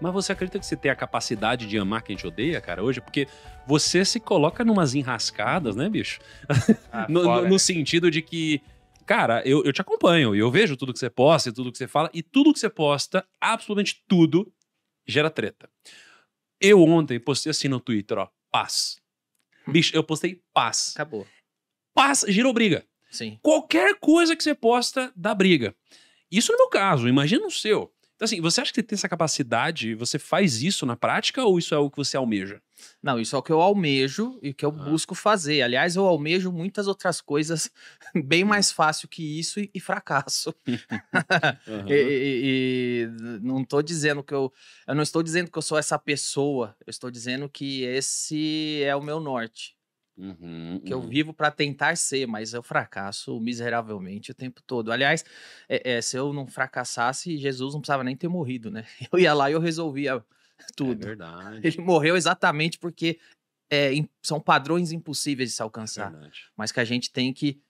Mas você acredita que você tem a capacidade de amar quem te odeia, cara, hoje? Porque você se coloca numas enrascadas, né, bicho? Ah, no, fora, no, no né? sentido de que, cara, eu, eu te acompanho e eu vejo tudo que você posta e tudo que você fala, e tudo que você posta, absolutamente tudo, gera treta. Eu ontem postei assim no Twitter, ó, paz. Hum. Bicho, eu postei paz. Acabou. Paz gerou briga. Sim. Qualquer coisa que você posta dá briga. Isso no meu caso, imagina o seu. Então, assim, você acha que você tem essa capacidade? Você faz isso na prática ou isso é o que você almeja? Não, isso é o que eu almejo e o que eu ah. busco fazer. Aliás, eu almejo muitas outras coisas bem mais hum. fácil que isso e, e fracasso. uhum. e, e, e, não estou dizendo que eu, eu não estou dizendo que eu sou essa pessoa. Eu estou dizendo que esse é o meu norte. Uhum, que uhum. eu vivo para tentar ser, mas eu fracasso miseravelmente o tempo todo. Aliás, é, é, se eu não fracassasse, Jesus não precisava nem ter morrido, né? Eu ia lá e eu resolvia é tudo. É verdade. Ele morreu exatamente porque é, são padrões impossíveis de se é alcançar, mas que a gente tem que